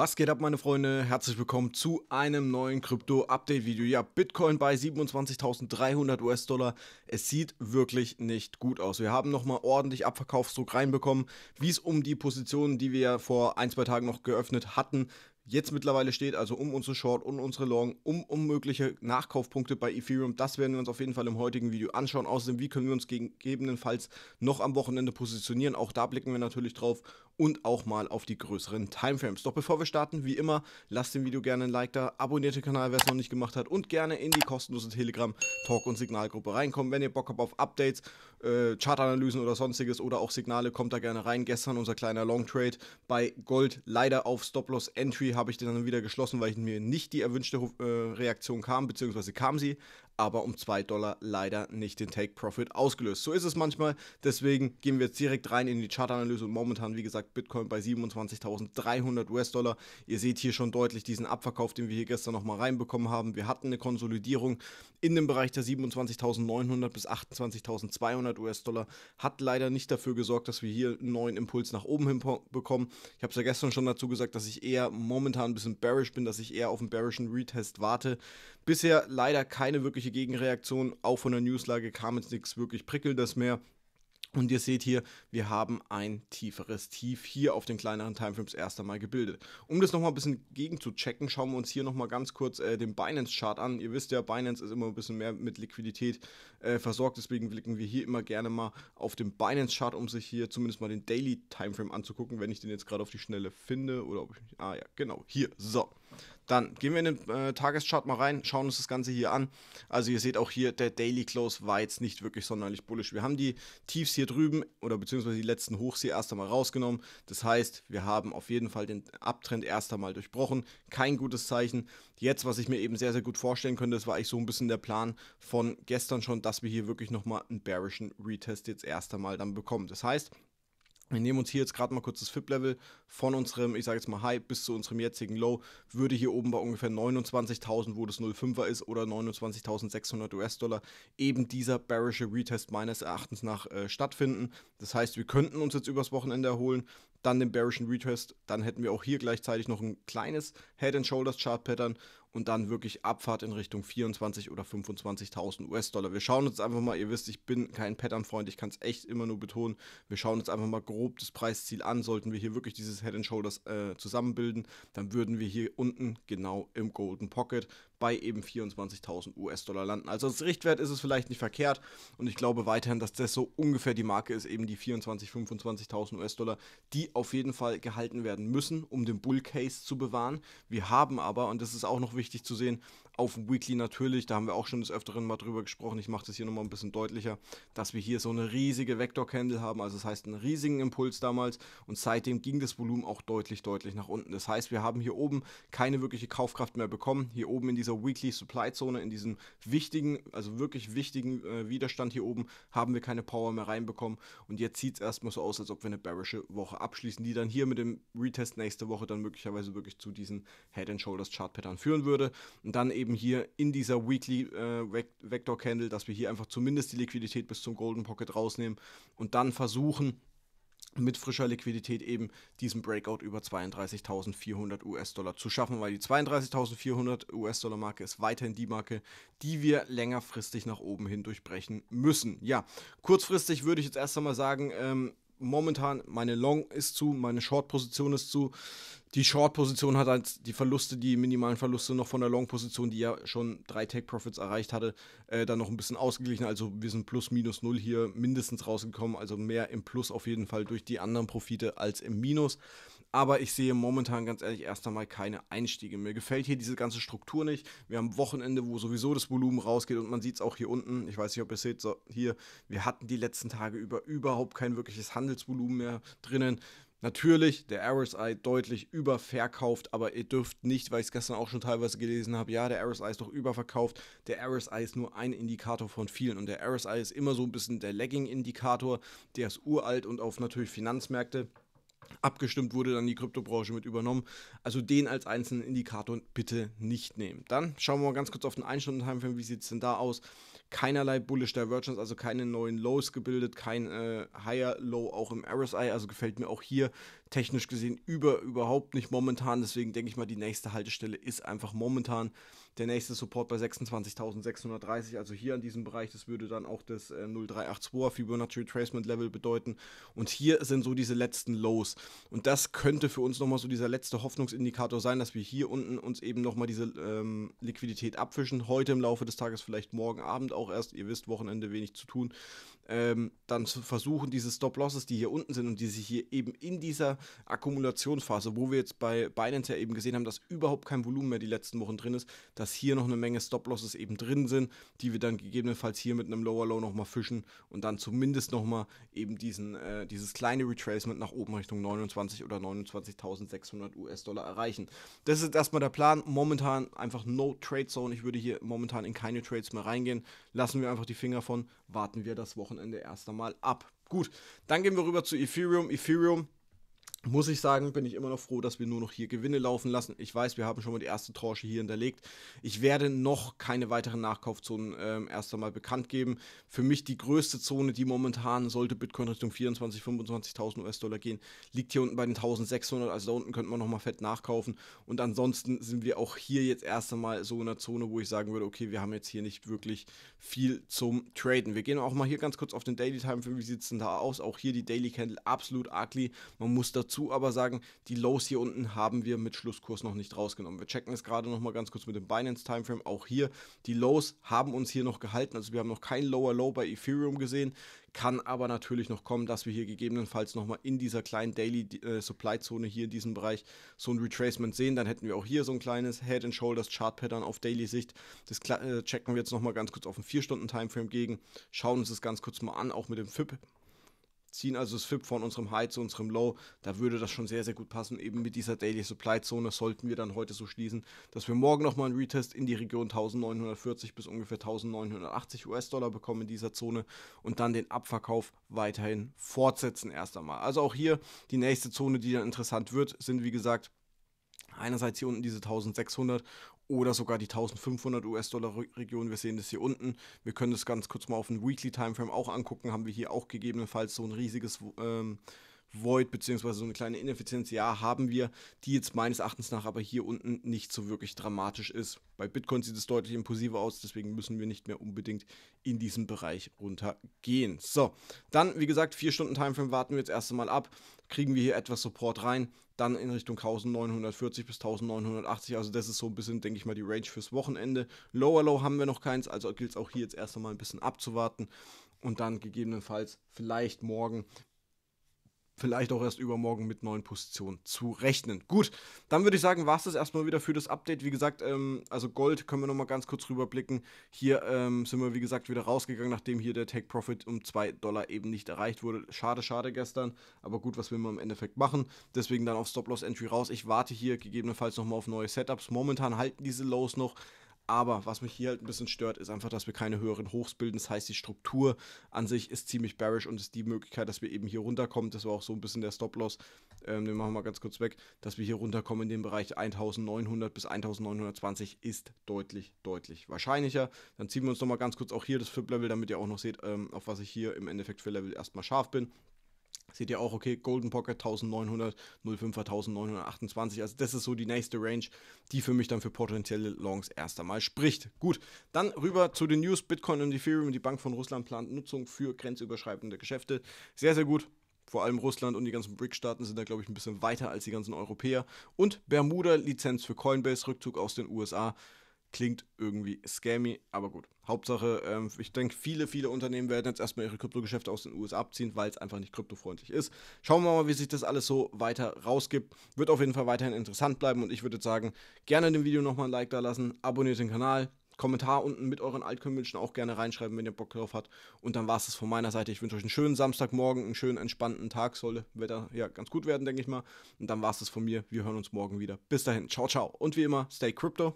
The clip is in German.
Was geht ab meine Freunde? Herzlich willkommen zu einem neuen Krypto-Update-Video. Ja, Bitcoin bei 27.300 US-Dollar. Es sieht wirklich nicht gut aus. Wir haben nochmal ordentlich Abverkaufsdruck reinbekommen, wie es um die Positionen, die wir vor ein, zwei Tagen noch geöffnet hatten, jetzt mittlerweile steht, also um unsere Short, um unsere Long, um, um mögliche Nachkaufpunkte bei Ethereum. Das werden wir uns auf jeden Fall im heutigen Video anschauen. Außerdem, wie können wir uns gegebenenfalls noch am Wochenende positionieren. Auch da blicken wir natürlich drauf und auch mal auf die größeren Timeframes. Doch bevor wir starten, wie immer, lasst dem Video gerne ein Like da, abonniert den Kanal, wer es noch nicht gemacht hat und gerne in die kostenlose Telegram Talk und Signalgruppe reinkommen. Wenn ihr Bock habt auf Updates, äh, Chartanalysen oder sonstiges oder auch Signale, kommt da gerne rein. Gestern unser kleiner Long Trade bei Gold leider auf Stop-Loss Entry habe ich den dann wieder geschlossen, weil ich mir nicht die erwünschte äh, Reaktion kam, beziehungsweise kam sie, aber um 2 Dollar leider nicht den Take Profit ausgelöst. So ist es manchmal, deswegen gehen wir jetzt direkt rein in die Chartanalyse und momentan, wie gesagt, Bitcoin bei 27.300 US-Dollar. Ihr seht hier schon deutlich diesen Abverkauf, den wir hier gestern nochmal reinbekommen haben. Wir hatten eine Konsolidierung in dem Bereich der 27.900 bis 28.200 US-Dollar, hat leider nicht dafür gesorgt, dass wir hier einen neuen Impuls nach oben hin bekommen. Ich habe es ja gestern schon dazu gesagt, dass ich eher momentan ein bisschen bearish bin, dass ich eher auf einen bearischen Retest warte. Bisher leider keine wirkliche wirkliche Gegenreaktion. Auch von der Newslage kam jetzt nichts wirklich Prickelndes mehr. Und ihr seht hier, wir haben ein tieferes Tief hier auf den kleineren Timeframes erst einmal gebildet. Um das nochmal ein bisschen gegen zu checken, schauen wir uns hier nochmal ganz kurz äh, den Binance-Chart an. Ihr wisst ja, Binance ist immer ein bisschen mehr mit Liquidität äh, versorgt, deswegen blicken wir hier immer gerne mal auf den Binance-Chart, um sich hier zumindest mal den Daily Timeframe anzugucken, wenn ich den jetzt gerade auf die Schnelle finde oder ob ich... Ah ja, genau, hier, so. Dann gehen wir in den äh, Tageschart mal rein, schauen uns das Ganze hier an. Also ihr seht auch hier, der Daily Close war jetzt nicht wirklich sonderlich bullisch. Wir haben die Tiefs hier drüben oder beziehungsweise die letzten Hochs hier erst einmal rausgenommen. Das heißt, wir haben auf jeden Fall den Abtrend erst einmal durchbrochen. Kein gutes Zeichen. Jetzt, was ich mir eben sehr, sehr gut vorstellen könnte, das war eigentlich so ein bisschen der Plan von gestern schon, dass wir hier wirklich nochmal einen bearischen Retest jetzt erst einmal dann bekommen. Das heißt, wir nehmen uns hier jetzt gerade mal kurz das FIP-Level von unserem, ich sage jetzt mal High bis zu unserem jetzigen Low, würde hier oben bei ungefähr 29.000, wo das 0,5er ist, oder 29.600 US-Dollar eben dieser bearische Retest meines Erachtens nach äh, stattfinden. Das heißt, wir könnten uns jetzt übers Wochenende erholen, dann den Bearischen Retest, dann hätten wir auch hier gleichzeitig noch ein kleines Head and Shoulders Chart Pattern und dann wirklich Abfahrt in Richtung 24 oder 25.000 US-Dollar. Wir schauen uns einfach mal, ihr wisst, ich bin kein Pattern-Freund, ich kann es echt immer nur betonen. Wir schauen uns einfach mal grob das Preisziel an. Sollten wir hier wirklich dieses Head and Shoulders äh, zusammenbilden, dann würden wir hier unten genau im Golden Pocket bei eben 24.000 US-Dollar landen. Also als Richtwert ist es vielleicht nicht verkehrt und ich glaube weiterhin, dass das so ungefähr die Marke ist, eben die 24.000, 25.000 US-Dollar, die auf jeden Fall gehalten werden müssen, um den Bull Case zu bewahren. Wir haben aber, und das ist auch noch wichtig zu sehen, auf Weekly natürlich, da haben wir auch schon des Öfteren mal drüber gesprochen, ich mache das hier nochmal ein bisschen deutlicher, dass wir hier so eine riesige Vector-Candle haben, also das heißt einen riesigen Impuls damals und seitdem ging das Volumen auch deutlich, deutlich nach unten. Das heißt, wir haben hier oben keine wirkliche Kaufkraft mehr bekommen, hier oben in dieser Weekly Supply-Zone, in diesem wichtigen, also wirklich wichtigen äh, Widerstand hier oben, haben wir keine Power mehr reinbekommen und jetzt sieht es erstmal so aus, als ob wir eine bearische Woche abschließen abschließen, die dann hier mit dem Retest nächste Woche dann möglicherweise wirklich zu diesen Head and Shoulders Chart Pattern führen würde. Und dann eben hier in dieser Weekly äh, Vector Candle, dass wir hier einfach zumindest die Liquidität bis zum Golden Pocket rausnehmen und dann versuchen, mit frischer Liquidität eben diesen Breakout über 32.400 US-Dollar zu schaffen, weil die 32.400 US-Dollar-Marke ist weiterhin die Marke, die wir längerfristig nach oben hin durchbrechen müssen. Ja, kurzfristig würde ich jetzt erst einmal sagen, ähm, momentan meine Long ist zu, meine Short-Position ist zu die Short-Position hat halt die Verluste, die minimalen Verluste noch von der Long-Position, die ja schon drei Take-Profits erreicht hatte, äh, dann noch ein bisschen ausgeglichen. Also wir sind plus minus null hier mindestens rausgekommen. Also mehr im Plus auf jeden Fall durch die anderen Profite als im Minus. Aber ich sehe momentan ganz ehrlich erst einmal keine Einstiege. Mir gefällt hier diese ganze Struktur nicht. Wir haben Wochenende, wo sowieso das Volumen rausgeht und man sieht es auch hier unten. Ich weiß nicht, ob ihr es seht, so hier, wir hatten die letzten Tage über überhaupt kein wirkliches Handelsvolumen mehr drinnen. Natürlich, der RSI deutlich überverkauft, aber ihr dürft nicht, weil ich es gestern auch schon teilweise gelesen habe, ja, der RSI ist doch überverkauft. Der RSI ist nur ein Indikator von vielen und der RSI ist immer so ein bisschen der Lagging-Indikator, der ist uralt und auf natürlich Finanzmärkte abgestimmt wurde, dann die Kryptobranche mit übernommen. Also den als einzelnen Indikator bitte nicht nehmen. Dann schauen wir mal ganz kurz auf den Einstundentime-Frame, wie sieht es denn da aus? keinerlei Bullish Divergence, also keine neuen Lows gebildet, kein äh, Higher Low auch im RSI, also gefällt mir auch hier technisch gesehen über überhaupt nicht momentan, deswegen denke ich mal, die nächste Haltestelle ist einfach momentan der nächste Support bei 26.630, also hier an diesem Bereich, das würde dann auch das äh, 0382er Fibonacci Retracement Level bedeuten und hier sind so diese letzten Lows und das könnte für uns nochmal so dieser letzte Hoffnungsindikator sein, dass wir hier unten uns eben nochmal diese ähm, Liquidität abfischen, heute im Laufe des Tages, vielleicht morgen Abend auch auch erst, ihr wisst, Wochenende wenig zu tun, ähm, dann zu versuchen, diese Stop-Losses, die hier unten sind und die sich hier eben in dieser Akkumulationsphase, wo wir jetzt bei Binance ja eben gesehen haben, dass überhaupt kein Volumen mehr die letzten Wochen drin ist, dass hier noch eine Menge Stop-Losses eben drin sind, die wir dann gegebenenfalls hier mit einem Lower Low nochmal fischen und dann zumindest nochmal eben diesen, äh, dieses kleine Retracement nach oben Richtung 29 oder 29.600 US-Dollar erreichen. Das ist erstmal der Plan. Momentan einfach No Trade Zone. Ich würde hier momentan in keine Trades mehr reingehen lassen wir einfach die Finger von, warten wir das Wochenende erst einmal ab. Gut, dann gehen wir rüber zu Ethereum. Ethereum muss ich sagen, bin ich immer noch froh, dass wir nur noch hier Gewinne laufen lassen. Ich weiß, wir haben schon mal die erste Tranche hier hinterlegt. Ich werde noch keine weiteren Nachkaufzonen äh, erst einmal bekannt geben. Für mich die größte Zone, die momentan sollte Bitcoin Richtung 24.000, 25.000 US-Dollar gehen, liegt hier unten bei den 1.600. Also da unten könnte man nochmal fett nachkaufen. Und ansonsten sind wir auch hier jetzt erst einmal so in einer Zone, wo ich sagen würde, okay, wir haben jetzt hier nicht wirklich viel zum Traden. Wir gehen auch mal hier ganz kurz auf den Daily Time. Wie sieht es denn da aus? Auch hier die Daily Candle absolut ugly. Man muss dazu dazu aber sagen, die Lows hier unten haben wir mit Schlusskurs noch nicht rausgenommen. Wir checken es gerade nochmal ganz kurz mit dem Binance Timeframe. Auch hier, die Lows haben uns hier noch gehalten. Also wir haben noch kein Lower Low bei Ethereum gesehen. Kann aber natürlich noch kommen, dass wir hier gegebenenfalls nochmal in dieser kleinen Daily äh, Supply Zone hier in diesem Bereich so ein Retracement sehen. Dann hätten wir auch hier so ein kleines Head and Shoulders Chart Pattern auf Daily Sicht. Das äh, checken wir jetzt nochmal ganz kurz auf den 4-Stunden-Timeframe gegen. Schauen uns das ganz kurz mal an, auch mit dem FIP ziehen also das FIP von unserem High zu unserem Low. Da würde das schon sehr, sehr gut passen. Eben mit dieser Daily Supply Zone sollten wir dann heute so schließen, dass wir morgen nochmal einen Retest in die Region 1940 bis ungefähr 1980 US-Dollar bekommen in dieser Zone und dann den Abverkauf weiterhin fortsetzen erst einmal. Also auch hier die nächste Zone, die dann interessant wird, sind wie gesagt einerseits hier unten diese 1600 oder sogar die 1500 US-Dollar-Region. Wir sehen das hier unten. Wir können das ganz kurz mal auf den Weekly Timeframe auch angucken. Haben wir hier auch gegebenenfalls so ein riesiges ähm, Void beziehungsweise so eine kleine Ineffizienz. Ja, haben wir, die jetzt meines Erachtens nach aber hier unten nicht so wirklich dramatisch ist. Bei Bitcoin sieht es deutlich impulsiver aus, deswegen müssen wir nicht mehr unbedingt in diesem Bereich runtergehen. So, dann, wie gesagt, 4 Stunden Timeframe warten wir jetzt erst einmal ab. Kriegen wir hier etwas Support rein, dann in Richtung 1940 bis 1980. Also das ist so ein bisschen, denke ich mal, die Range fürs Wochenende. Lower Low haben wir noch keins, also gilt es auch hier jetzt erst einmal ein bisschen abzuwarten und dann gegebenenfalls vielleicht morgen, vielleicht auch erst übermorgen mit neuen Positionen zu rechnen. Gut, dann würde ich sagen, war es das erstmal wieder für das Update. Wie gesagt, ähm, also Gold können wir nochmal ganz kurz rüberblicken. Hier ähm, sind wir, wie gesagt, wieder rausgegangen, nachdem hier der Take Profit um 2 Dollar eben nicht erreicht wurde. Schade, schade gestern. Aber gut, was will man im Endeffekt machen? Deswegen dann auf Stop-Loss-Entry raus. Ich warte hier gegebenenfalls nochmal auf neue Setups. Momentan halten diese Lows noch. Aber was mich hier halt ein bisschen stört, ist einfach, dass wir keine höheren Hochs bilden. Das heißt, die Struktur an sich ist ziemlich bearish und ist die Möglichkeit, dass wir eben hier runterkommen. Das war auch so ein bisschen der Stop-Loss. Ähm, den machen wir mal ganz kurz weg. Dass wir hier runterkommen in den Bereich 1900 bis 1920 ist deutlich, deutlich wahrscheinlicher. Dann ziehen wir uns nochmal ganz kurz auch hier das Flip-Level, damit ihr auch noch seht, ähm, auf was ich hier im Endeffekt für Level erstmal scharf bin seht ihr auch, okay, Golden Pocket 1900, 05er 1928. Also das ist so die nächste Range, die für mich dann für potenzielle Longs erst einmal spricht. Gut, dann rüber zu den News. Bitcoin und Ethereum, die Bank von Russland plant Nutzung für grenzüberschreitende Geschäfte. Sehr, sehr gut. Vor allem Russland und die ganzen BRIC-Staaten sind da, glaube ich, ein bisschen weiter als die ganzen Europäer. Und Bermuda-Lizenz für Coinbase, Rückzug aus den USA. Klingt irgendwie scammy, aber gut. Hauptsache, ähm, ich denke, viele, viele Unternehmen werden jetzt erstmal ihre Kryptogeschäfte aus den USA abziehen, weil es einfach nicht kryptofreundlich ist. Schauen wir mal, wie sich das alles so weiter rausgibt. Wird auf jeden Fall weiterhin interessant bleiben und ich würde sagen, gerne dem Video nochmal ein Like da lassen, abonniert den Kanal, Kommentar unten mit euren altcoin auch gerne reinschreiben, wenn ihr Bock drauf habt. Und dann war es das von meiner Seite. Ich wünsche euch einen schönen Samstagmorgen, einen schönen entspannten Tag. Sollte Wetter ja ganz gut werden, denke ich mal. Und dann war es das von mir. Wir hören uns morgen wieder. Bis dahin. Ciao, ciao. Und wie immer, stay crypto.